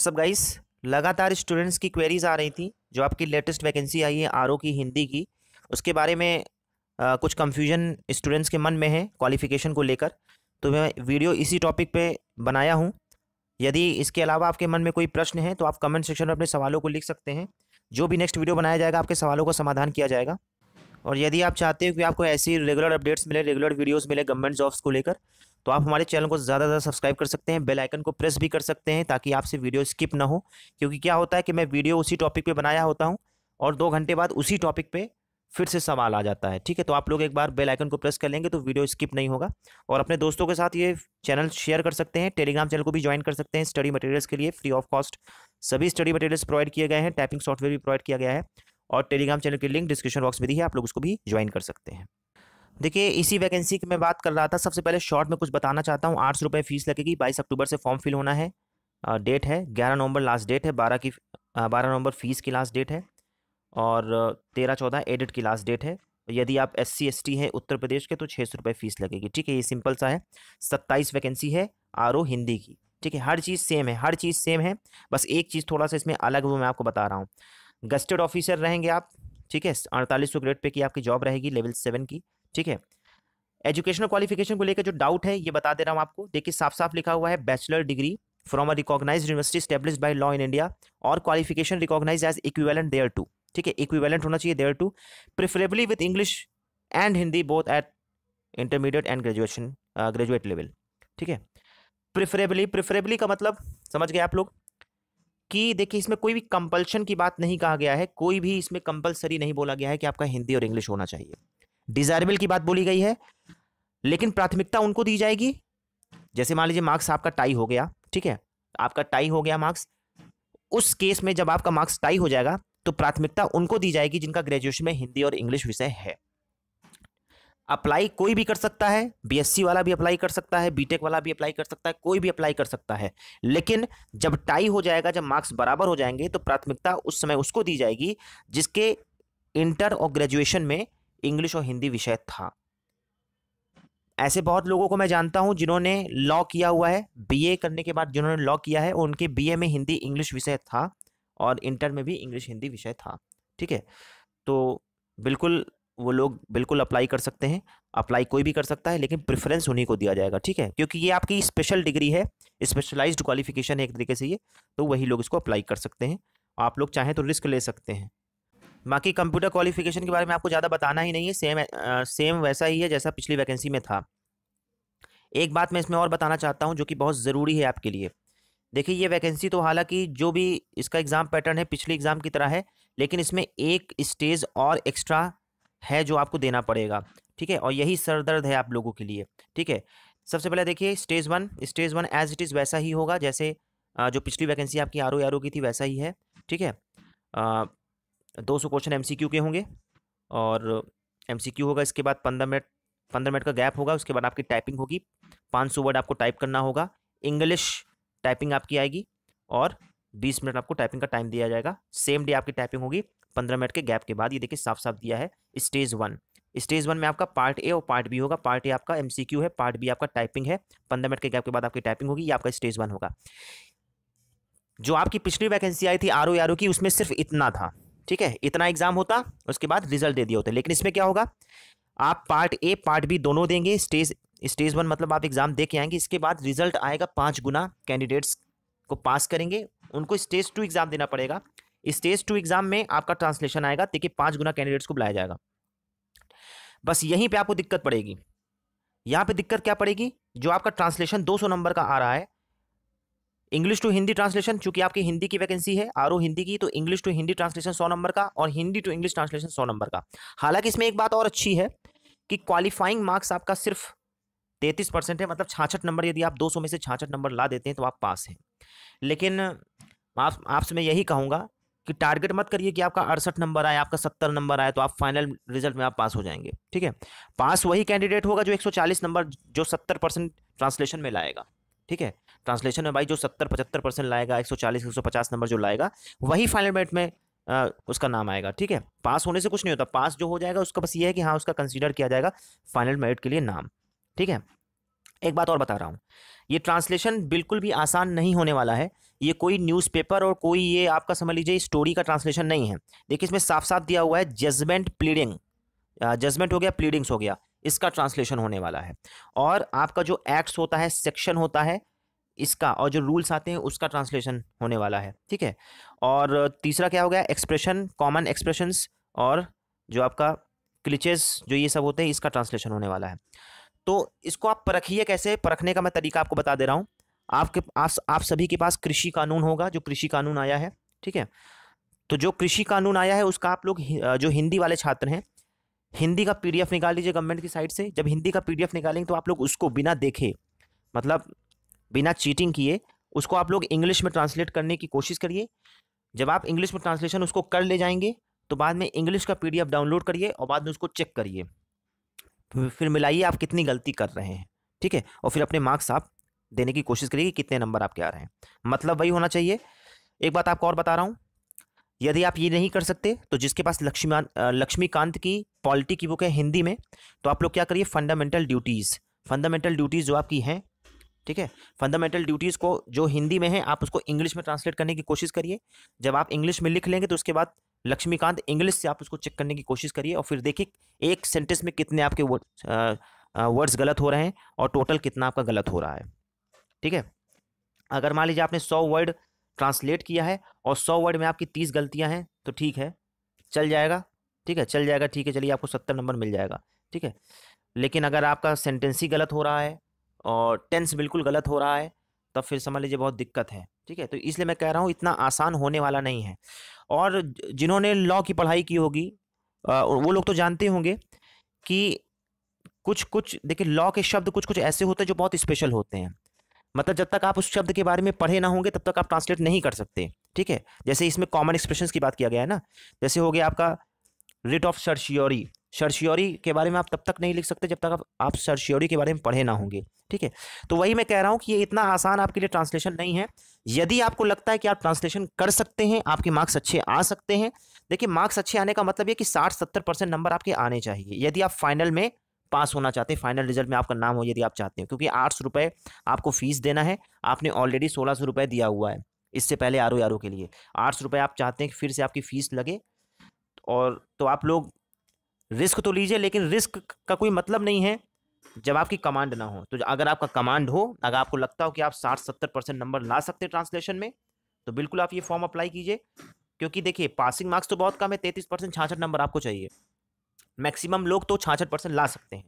सब गाइस लगातार स्टूडेंट्स की क्वेरीज आ रही थी जो आपकी लेटेस्ट वैकेंसी आई है आर की हिंदी की उसके बारे में आ, कुछ कंफ्यूजन स्टूडेंट्स के मन में है क्वालिफिकेशन को लेकर तो मैं वीडियो इसी टॉपिक पे बनाया हूँ यदि इसके अलावा आपके मन में कोई प्रश्न है तो आप कमेंट सेक्शन में अपने सवालों को लिख सकते हैं जो भी नेक्स्ट वीडियो बनाया जाएगा आपके सवालों का समाधान किया जाएगा और यदि आप चाहते हो कि आपको ऐसी रेगुलर अपडेट्स मिले रेगुलर वीडियोस मिले गवर्नमेंट जॉब्स को लेकर तो आप हमारे चैनल को ज़्यादा ज़्यादा सब्सक्राइब कर सकते हैं बेल आइकन को प्रेस भी कर सकते हैं ताकि आपसे वीडियो स्किप ना हो क्योंकि क्या होता है कि मैं वीडियो उसी टॉपिक पर बनाया होता हूँ और दो घंटे बाद उसी टॉपिक पर फिर से सवाल आ जाता है ठीक है तो आप लोग एक बार बेल आइकन को प्रेस कर लेंगे तो वीडियो स्किप नहीं होगा और अपने दोस्तों के साथ ये चैनल शेयर कर सकते हैं टेलीग्राम चैनल को भी ज्वाइन कर सकते हैं स्टडी मटेरियल्स के लिए फ्री ऑफ कॉस्ट सभी स्टडी मटेरियल्स प्रोवाइड किए गए हैं टाइपिंग सॉफ्टवेयर भी प्रोवाइड किया गया है और टेलीग्राम चैनल की लिंक डिस्क्रिप्शन बॉक्स में दी है आप लोग उसको भी ज्वाइन कर सकते हैं देखिए इसी वैकेंसी की मैं बात कर रहा था सबसे पहले शॉर्ट में कुछ बताना चाहता हूँ आठ सौ रुपये फीस लगेगी बाईस अक्टूबर से फॉर्म फिल होना है डेट है ग्यारह नवंबर लास्ट डेट है बारह की बारह नवंबर फीस की लास्ट डेट है और तेरह चौदह एडिट की लास्ट डेट है यदि आप एस सी एस टी हैं उत्तर प्रदेश के तो छः सौ रुपये फीस लगेगी ठीक है ये सिंपल सा है सत्ताईस वैकेंसी है आर ओ हिंदी की ठीक है हर चीज़ सेम है हर चीज़ सेम है बस एक चीज़ थोड़ा सा इसमें अलग वो मैं आपको बता रहा हूँ गस्टेड ऑफिसर रहेंगे आप ठीक है अड़तालीस सौ ग्रेड पे की आपकी जॉब रहेगी लेवल सेवन की ठीक है एजुकेशनल क्वालिफिकेशन को लेकर जो डाउट है ये बता दे रहा हूँ आपको देखिए साफ साफ लिखा हुआ है bachelor degree from a recognize university establish by law in India और qualification recognize as equivalent thereto ठीक है इक्विवेलेंट होना चाहिए thereto preferably with English and Hindi both at intermediate and graduation graduate level ठीक है preferably preferably का मतलब समझ गए आप लोग कि देखिए इसमें कोई भी कंपल्शन की बात नहीं कहा गया है कोई भी इसमें कंपलसरी नहीं बोला गया है कि आपका हिंदी और इंग्लिश होना चाहिए डिजायरेबल की बात बोली गई है लेकिन प्राथमिकता उनको दी जाएगी जैसे मान लीजिए मार्क्स आपका टाई हो गया ठीक है आपका टाई हो गया मार्क्स उस केस में जब आपका मार्क्स टाई हो जाएगा तो प्राथमिकता उनको दी जाएगी जिनका ग्रेजुएशन में हिंदी और इंग्लिश विषय है अप्लाई कोई भी कर सकता है बीएससी वाला भी अप्लाई कर सकता है बीटेक वाला भी अप्लाई कर सकता है कोई भी अप्लाई कर सकता है लेकिन जब टाई हो जाएगा जब मार्क्स बराबर हो जाएंगे तो प्राथमिकता उस समय उसको दी जाएगी जिसके इंटर और ग्रेजुएशन में इंग्लिश और हिंदी विषय था ऐसे बहुत लोगों को मैं जानता हूं जिन्होंने लॉ किया हुआ है बी करने के बाद जिन्होंने लॉ किया है उनके बी में हिंदी इंग्लिश विषय था और इंटर में भी इंग्लिश हिंदी विषय था ठीक है तो बिल्कुल वो लोग बिल्कुल अप्लाई कर सकते हैं अप्लाई कोई भी कर सकता है लेकिन प्रेफरेंस उन्हीं को दिया जाएगा ठीक है क्योंकि ये आपकी स्पेशल डिग्री है स्पेशलाइज्ड क्वालिफिकेशन है एक तरीके से ये तो वही लोग इसको अप्लाई कर सकते हैं आप लोग चाहें तो रिस्क ले सकते हैं बाकी कंप्यूटर क्वालिफिकेशन के बारे में आपको ज़्यादा बताना ही नहीं है सेम आ, सेम वैसा ही है जैसा पिछली वैकेंसी में था एक बात मैं इसमें और बताना चाहता हूँ जो कि बहुत ज़रूरी है आपके लिए देखिए ये वैकेंसी तो हालांकि जो भी इसका एग्ज़ाम पैटर्न है पिछले एग्ज़ाम की तरह है लेकिन इसमें एक स्टेज और एक्स्ट्रा है जो आपको देना पड़ेगा ठीक है और यही सर दर्द है आप लोगों के लिए ठीक है सबसे पहले देखिए stage one stage one as it is वैसा ही होगा जैसे जो पिछली वैकेंसी आपकी आर ओ की थी वैसा ही है ठीक है दो सौ क्वेश्चन एम सी क्यू के होंगे और एम सी क्यू होगा इसके बाद पंद्रह मिनट पंद्रह मिनट का गैप होगा उसके बाद आपकी टाइपिंग होगी पाँच सौ वर्ड आपको टाइप करना होगा इंग्लिश टाइपिंग आपकी आएगी और बीस मिनट आपको टाइपिंग का टाइम दिया जाएगा सेम डे आपकी टाइपिंग होगी पंद्रह मिनट के गैप के बाद ये देखिए साफ साफ दिया है स्टेज वन स्टेज वन में आपका पार्ट ए और पार्ट बी होगा पार्ट ए आपका एमसीक्यू है पार्ट बी आपका टाइपिंग है पंद्रह मिनट के गैप के बाद आपकी टाइपिंग होगी ये आपका स्टेज वन होगा जो आपकी पिछली वैकेंसी आई थी आर ओ की उसमें सिर्फ इतना था ठीक है इतना एग्जाम होता उसके बाद रिजल्ट दे दिया होता लेकिन इसमें क्या होगा आप पार्ट ए पार्ट बी दोनों देंगे स्टेज स्टेज वन मतलब आप एग्जाम दे के आएंगे इसके बाद रिजल्ट आएगा पाँच गुना कैंडिडेट्स को पास करेंगे उनको स्टेज टू एग्जाम देना पड़ेगा स्टेज टू एग्जाम में आपका ट्रांसलेशन आएगा देखिए पांच गुना कैंडिडेट्स को बुलाया जाएगा बस यहीं पे आपको दिक्कत पड़ेगी यहां पे दिक्कत क्या पड़ेगी जो आपका ट्रांसलेशन 200 नंबर का आ रहा है इंग्लिश टू हिंदी ट्रांसलेशन चूंकि आपकी हिंदी की वैकेंसी है आर हिंदी की तो इंग्लिश टू हिंदी ट्रांसलेशन सौ नंबर का और हिंदी टू इंग्लिश ट्रांसलेशन सौ नंबर का हालांकि इसमें एक बात और अच्छी है कि क्वालिफाइंग मार्क्स आपका सिर्फ तैतीस परसेंट है मतलब छाछठ नंबर यदि आप 200 में से छाछठ नंबर ला देते हैं तो आप पास हैं लेकिन आप आपसे मैं यही कहूँगा कि टारगेट मत करिए कि आपका अड़सठ नंबर आए आपका सत्तर नंबर आए तो आप फाइनल रिजल्ट में आप पास हो जाएंगे ठीक है पास वही कैंडिडेट होगा जो चालीस नंबर जो सत्तर परसेंट ट्रांसलेशन में लाएगा ठीक है ट्रांसलेशन में भाई जो सत्तर पचहत्तर परसेंट लाएगा सौ पचास नंबर जो लाएगा वही फाइनल मेट में आ, उसका नाम आएगा ठीक है पास होने से कुछ नहीं होता पास जो हो जाएगा उसका बस ये है कि हाँ उसका कंसिडर किया जाएगा फाइनल मेरिट के लिए नाम ठीक है एक बात और बता रहा हूँ ये ट्रांसलेशन बिल्कुल भी आसान नहीं होने वाला है ये कोई न्यूज़पेपर और कोई ये आपका समझ लीजिए स्टोरी का ट्रांसलेशन नहीं है देखिए इसमें साफ साफ दिया हुआ है जजमेंट प्लीडिंग जजमेंट हो गया प्लीडिंग्स हो गया इसका ट्रांसलेशन होने वाला है और आपका जो एक्ट्स होता है सेक्शन होता है इसका और जो रूल्स आते हैं उसका ट्रांसलेशन होने वाला है ठीक है और तीसरा क्या हो गया एक्सप्रेशन कॉमन एक्सप्रेशंस और जो आपका क्लिचेस जो ये सब होते हैं इसका ट्रांसलेशन होने वाला है तो इसको आप परखिए कैसे परखने का मैं तरीका आपको बता दे रहा हूँ आपके आप, आप सभी के पास कृषि कानून होगा जो कृषि कानून आया है ठीक है तो जो कृषि कानून आया है उसका आप लोग जो हिंदी वाले छात्र हैं हिंदी का पीडीएफ निकाल लीजिए गवर्नमेंट की साइड से जब हिंदी का पीडीएफ निकालेंगे तो आप लोग उसको बिना देखे मतलब बिना चीटिंग किए उसको आप लोग इंग्लिश में ट्रांसलेट करने की कोशिश करिए जब आप इंग्लिश में ट्रांसलेशन उसको कर ले जाएंगे तो बाद में इंग्लिश का पी डाउनलोड करिए और बाद में उसको चेक करिए तो फिर मिलाइए आप कितनी गलती कर रहे हैं ठीक है और फिर अपने मार्क्स आप देने की कोशिश करिए कि कितने नंबर आपके आ रहे हैं मतलब वही होना चाहिए एक बात आपको और बता रहा हूँ यदि आप ये नहीं कर सकते तो जिसके पास लक्ष्मी लक्ष्मीकांत की पॉलिटी की बुक है हिंदी में तो आप लोग क्या करिए फंडामेंटल ड्यूटीज़ फंडामेंटल ड्यूटीज़ जो आपकी हैं ठीक है फंडामेंटल ड्यूटीज़ को जो हिंदी में है आप उसको इंग्लिश में ट्रांसलेट करने की कोशिश करिए जब आप इंग्लिश में लिख लेंगे तो उसके बाद लक्ष्मीकांत इंग्लिश से आप उसको चेक करने की कोशिश करिए और फिर देखिए एक सेंटेंस में कितने आपके वर्ड्स गलत हो रहे हैं और टोटल कितना आपका गलत हो रहा है ठीक है अगर मान लीजिए आपने सौ वर्ड ट्रांसलेट किया है और सौ वर्ड में आपकी तीस गलतियाँ हैं तो ठीक है चल जाएगा ठीक है चल जाएगा ठीक है चलिए आपको सत्तर नंबर मिल जाएगा ठीक है लेकिन अगर आपका सेंटेंस ही गलत हो रहा है और टेंस बिल्कुल गलत हो रहा है तब फिर समझ लीजिए बहुत दिक्कत है ठीक है तो इसलिए मैं कह रहा हूँ इतना आसान होने वाला नहीं है और जिन्होंने लॉ की पढ़ाई की होगी वो लोग तो जानते होंगे कि कुछ कुछ देखिए लॉ के शब्द कुछ कुछ ऐसे होते हैं जो बहुत स्पेशल होते हैं मतलब जब तक आप उस शब्द के बारे में पढ़े ना होंगे तब तक आप ट्रांसलेट नहीं कर सकते ठीक है जैसे इसमें कॉमन एक्सप्रेशन की बात किया गया है ना जैसे हो गया आपका रिट ऑफ सर्श्योरी सर्श्योरी के बारे में आप तब तक नहीं लिख सकते जब तक आप, सर्श्योरी के बारे में पढ़े ना होंगे ठीक है तो वही मैं कह रहा हूँ कि ये इतना आसान आपके लिए ट्रांसलेशन नहीं है यदि आपको लगता है कि आप ट्रांसलेशन कर सकते हैं आपके मार्क्स अच्छे आ सकते हैं देखिए मार्क्स अच्छे आने का मतलब ये कि साठ सत्तर परसेंट नंबर आपके आने चाहिए यदि आप फाइनल में पास होना चाहते हैं फाइनल रिजल्ट में आपका नाम हो यदि आप चाहते हो क्योंकि आठ सौ रुपये आपको फीस देना है आपने ऑलरेडी सोलह सौ रुपये दिया हुआ है इससे पहले आर ओ के लिए आठ सौ रुपये आप चाहते हैं कि फिर से आपकी फ़ीस लगे और तो आप लोग रिस्क तो लीजिए लेकिन रिस्क का कोई मतलब नहीं है जब आपकी कमांड ना हो तो अगर आपका कमांड हो अगर आपको लगता हो कि आप साठ सत्तर परसेंट नंबर ला सकते हैं ट्रांसलेशन में तो बिल्कुल आप ये फॉर्म अप्लाई कीजिए क्योंकि देखिए पासिंग मार्क्स तो बहुत कम है तैंतीस परसेंट छाछठ नंबर आपको चाहिए मैक्सिमम लोग तो छाछठ परसेंट ला सकते हैं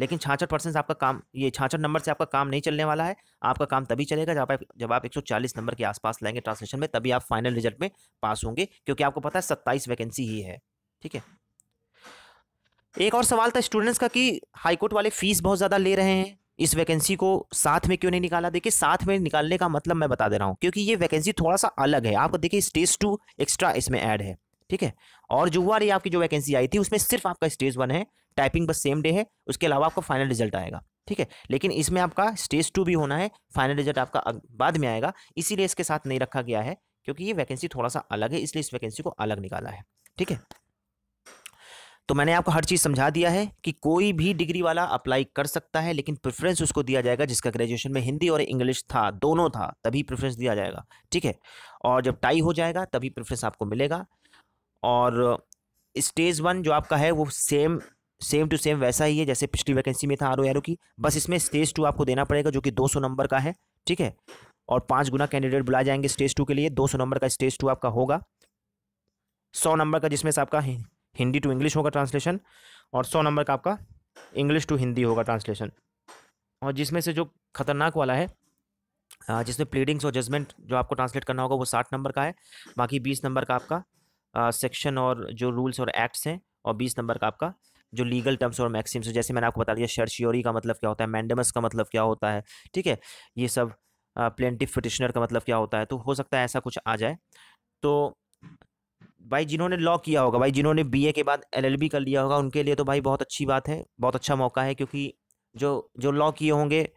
लेकिन छाछठ परसेंट आपका काम ये छाछठ नंबर से आपका काम नहीं चलने वाला है आपका काम तभी चलेगा जब आप जब आप चालीस नंबर के आसपास लाएंगे ट्रांसलेशन में तभी आप फाइनल रिजल्ट में पास होंगे क्योंकि आपको पता है सत्ताईस वैकेंसी ही है ठीक है एक और सवाल था स्टूडेंट्स का कि हाईकोर्ट वाले फीस बहुत ज़्यादा ले रहे हैं इस वैकेंसी को साथ में क्यों नहीं निकाला देखिए साथ में निकालने का मतलब मैं बता दे रहा हूँ क्योंकि ये वैकेंसी थोड़ा सा अलग है आपको देखिए स्टेज टू एक्स्ट्रा इसमें ऐड है ठीक है और जुआ रे आपकी जो वैकेंसी आई थी उसमें सिर्फ आपका स्टेज वन है टाइपिंग बस सेम डे है उसके अलावा आपका फाइनल रिजल्ट आएगा ठीक है लेकिन इसमें आपका स्टेज टू भी होना है फाइनल रिजल्ट आपका बाद में आएगा इसीलिए इसके साथ नहीं रखा गया है क्योंकि ये वैकेंसी थोड़ा सा अलग है इसलिए इस वैकेंसी को अलग निकाला है ठीक है तो मैंने आपको हर चीज़ समझा दिया है कि कोई भी डिग्री वाला अप्लाई कर सकता है लेकिन प्रेफरेंस उसको दिया जाएगा जिसका ग्रेजुएशन में हिंदी और इंग्लिश था दोनों था तभी प्रेफरेंस दिया जाएगा ठीक है और जब टाई हो जाएगा तभी प्रेफरेंस आपको मिलेगा और स्टेज वन जो आपका है वो सेम सेम टू सेम वैसा ही है जैसे पिछली वैकेंसी में था आर ओ आर ओ की बस इसमें स्टेज टू आपको देना पड़ेगा जो कि 200 नंबर का है ठीक है और पाँच गुना कैंडिडेट बुलाए जाएंगे स्टेज टू के लिए 200 नंबर का स्टेज टू आपका होगा 100 नंबर का जिसमें से आपका हिंदी टू इंग्लिश होगा ट्रांसलेशन और 100 नंबर का आपका इंग्लिश टू हिंदी होगा ट्रांसलेशन और जिसमें से जो खतरनाक वाला है जिसमें प्लीडिंग्स और जजमेंट जो आपको ट्रांसलेट करना होगा वो साठ नंबर का है बाकी बीस नंबर का आपका सेक्शन और जो रूल्स और एक्ट्स हैं और बीस नंबर का आपका जो लीगल टर्म्स और मैक्सिम्स जैसे मैंने आपको बता दिया शर्शियोरी का मतलब क्या होता है मैंडमस का मतलब क्या होता है ठीक है ये सब प्लेंटिव पटिशनर का मतलब क्या होता है तो हो सकता है ऐसा कुछ आ जाए तो भाई जिन्होंने लॉ किया होगा भाई जिन्होंने बीए के बाद एलएलबी कर लिया होगा उनके लिए तो भाई बहुत अच्छी बात है बहुत अच्छा मौका है क्योंकि जो जो लॉ किए होंगे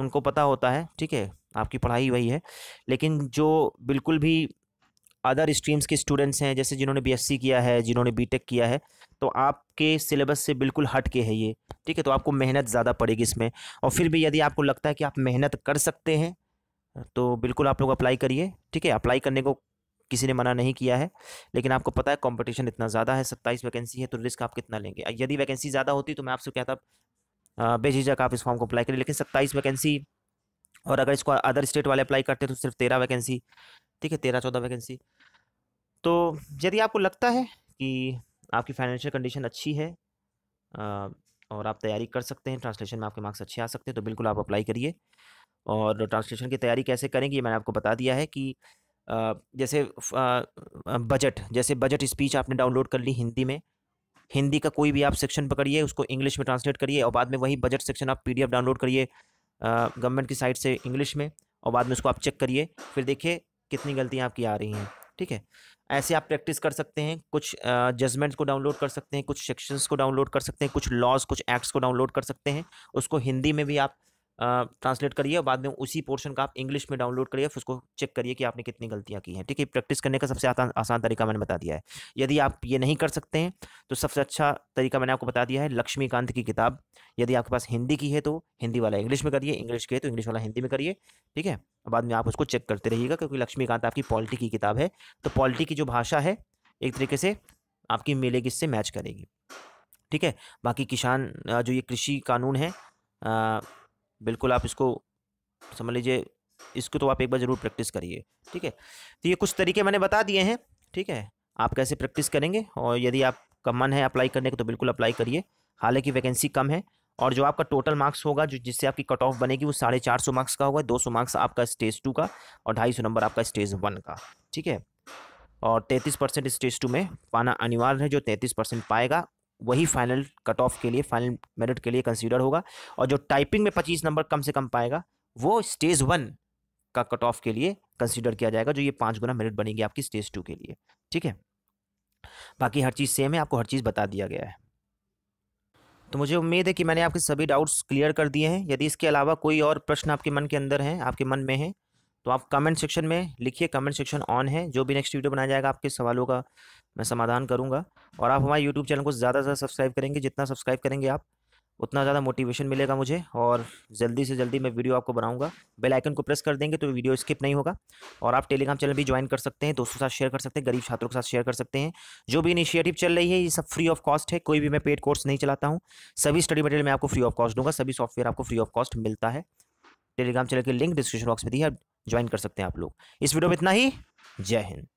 उनको पता होता है ठीक है आपकी पढ़ाई वही है लेकिन जो बिल्कुल भी अदर स्ट्रीम्स के स्टूडेंट्स हैं जैसे जिन्होंने बीएससी किया है जिन्होंने बीटेक किया है तो आपके सिलेबस से बिल्कुल हट के है ये ठीक है तो आपको मेहनत ज़्यादा पड़ेगी इसमें और फिर भी यदि आपको लगता है कि आप मेहनत कर सकते हैं तो बिल्कुल आप लोग अप्लाई करिए ठीक है अप्लाई करने को किसी ने मना नहीं किया है लेकिन आपको पता है कॉम्पिटिशन इतना ज़्यादा है सत्ताईस वैकेंसी है तो रिस्क आप कितना लेंगे यदि वैकेंसी ज़्यादा होती तो मैं आपसे कहता बेझिझक आप इस फॉर्म को अप्लाई करिए लेकिन सत्ताईस वैकेंसी और अगर इसको अदर स्टेट वाले अप्लाई करते तो सिर्फ तेरह वैकेंसी ठीक है तेरह चौदह वैकेंसी तो यदि आपको लगता है कि आपकी फाइनेंशियल कंडीशन अच्छी है और आप तैयारी कर सकते हैं ट्रांसलेशन में आपके मार्क्स अच्छे आ सकते हैं तो बिल्कुल आप अप्लाई करिए और ट्रांसलेशन की तैयारी कैसे करेंगे ये मैंने आपको बता दिया है कि जैसे बजट जैसे बजट स्पीच आपने डाउनलोड कर ली हिंदी में हिंदी का कोई भी आप सेक्शन पकड़िए उसको इंग्लिश में ट्रांसलेट करिए और बाद में वही बजट सेक्शन आप पीडीएफ डाउनलोड करिए गवर्नमेंट की साइट से इंग्लिश में और बाद में उसको आप चेक करिए फिर देखिए कितनी गलतियाँ आपकी आ रही हैं ठीक है ऐसे आप प्रैक्टिस कर सकते हैं कुछ जजमेंट्स को डाउनलोड कर सकते हैं कुछ सेक्शंस को डाउनलोड कर सकते हैं कुछ लॉज कुछ एक्ट्स को डाउनलोड कर सकते हैं उसको हिंदी में भी आप ट्रांसलेट करिए बाद में उसी पोर्शन का आप इंग्लिश में डाउनलोड करिए फिर उसको चेक करिए कि आपने कितनी गलतियाँ की हैं ठीक है प्रैक्टिस करने का सबसे आसान आसान तरीका मैंने बता दिया है यदि आप ये नहीं कर सकते हैं तो सबसे अच्छा तरीका मैंने आपको बता दिया है लक्ष्मीकांत की किताब यदि आपके पास हिंदी की है तो हिंदी वाला इंग्लिश में करिए इंग्लिश की है तो इंग्लिश वाला हिंदी में करिए ठीक है बाद में आप उसको चेक करते रहिएगा क्योंकि लक्ष्मीकांत आपकी पॉलिटी की किताब है तो पॉलिटी की जो भाषा है एक तरीके से आपकी मेलेगी इससे मैच करेगी ठीक है बाकी किसान जो ये कृषि कानून है बिल्कुल आप इसको समझ लीजिए इसको तो आप एक बार ज़रूर प्रैक्टिस करिए ठीक है तो ये कुछ तरीके मैंने बता दिए हैं ठीक है आप कैसे प्रैक्टिस करेंगे और यदि आपका मन है अप्लाई करने का तो बिल्कुल अप्लाई करिए हालांकि वैकेंसी कम है और जो आपका टोटल मार्क्स होगा जो जिससे आपकी कट ऑफ बनेगी वो साढ़े चार सौ मार्क्स का होगा दो सौ मार्क्स आपका स्टेज टू का और ढाई सौ नंबर आपका स्टेज वन का ठीक है और तैंतीस परसेंट स्टेज टू में पाना अनिवार्य है जो तैंतीस परसेंट पाएगा वही फाइनल कट ऑफ के लिए फाइनल मेरिट के लिए कंसीडर होगा और जो टाइपिंग में पच्चीस नंबर कम से कम पाएगा वो स्टेज वन का कट ऑफ के लिए कंसीडर किया जाएगा जो ये पाँच गुना मेरिट बनेगी आपकी स्टेज टू के लिए ठीक है बाकी हर चीज़ सेम है आपको हर चीज़ बता दिया गया है तो मुझे उम्मीद है कि मैंने आपके सभी डाउट्स क्लियर कर दिए हैं यदि इसके अलावा कोई और प्रश्न आपके मन के अंदर हैं आपके मन में हैं तो आप कमेंट सेक्शन में लिखिए कमेंट सेक्शन ऑन है जो भी नेक्स्ट वीडियो बनाया जाएगा आपके सवालों का मैं समाधान करूँगा और आप हमारे यूट्यूब चैनल को ज़्यादा से ज़्यादा सब्सक्राइब करेंगे जितना सब्सक्राइब करेंगे आप उतना ज़्यादा मोटिवेशन मिलेगा मुझे और जल्दी से जल्दी मैं वीडियो आपको बनाऊंगा बेल आइकन को प्रेस कर देंगे तो वीडियो स्किप नहीं होगा और आप टेलीग्राम चैनल भी ज्वाइन कर सकते हैं दोस्तों के साथ शेयर कर सकते हैं गरीब छात्रों के साथ शेयर कर सकते हैं जो भी इनिशिएटिव चल रही है ये सब फ्री ऑफ कॉस्ट है कोई भी मैं पेड कोर्स नहीं चलाता हूँ सभी स्टडी मटेरियल मैं आपको फ्री ऑफ कॉस्ट दूंगा सभी सॉफ्टवेयर आपको फ्री ऑफ कॉस्ट मिलता है टेलीग्राम चैनल की लिंक डिस्क्रिप्शन बॉक्स में दी है ज्वाइन कर सकते हैं आप लोग इस वीडियो में इतना ही जय हिंद